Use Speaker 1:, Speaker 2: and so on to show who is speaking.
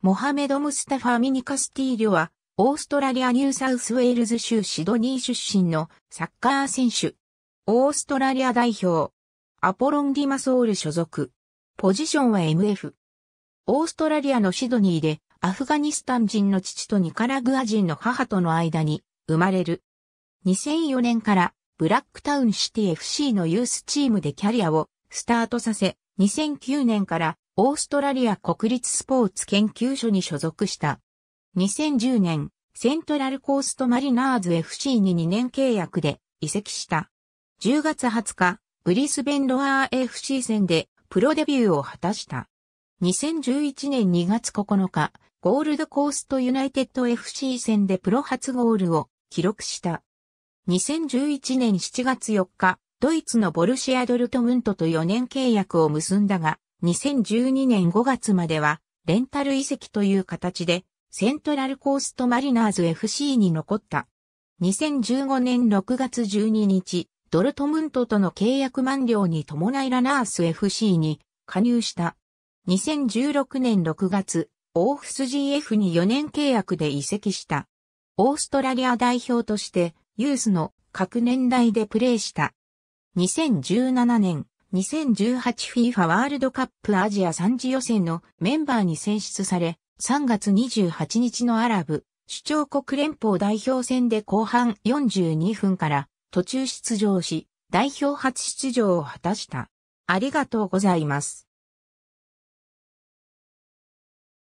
Speaker 1: モハメド・ムスタファ・ミニカスティーリョは、オーストラリア・ニューサウスウェールズ州シドニー出身のサッカー選手。オーストラリア代表。アポロンディマソール所属。ポジションは MF。オーストラリアのシドニーで、アフガニスタン人の父とニカラグア人の母との間に生まれる。2004年からブラックタウンシティ FC のユースチームでキャリアをスタートさせ、2009年からオーストラリア国立スポーツ研究所に所属した。2010年、セントラルコーストマリナーズ FC に2年契約で移籍した。10月20日、ブリスベンロアー FC 戦でプロデビューを果たした。2011年2月9日、ゴールドコーストユナイテッド FC 戦でプロ初ゴールを記録した。2011年7月4日、ドイツのボルシア・ドルトムントと4年契約を結んだが、2012年5月までは、レンタル移籍という形で、セントラルコーストマリナーズ FC に残った。2015年6月12日、ドルトムントとの契約満了に伴いラナース FC に加入した。2016年6月、オーフス GF に4年契約で移籍した。オーストラリア代表としてユースの各年代でプレーした。2017年 2018FIFA ワールドカップアジア3次予選のメンバーに選出され、3月28日のアラブ、主張国連邦代表戦で後半42分から途中出場し、代表初出場を果たした。ありがとうございます。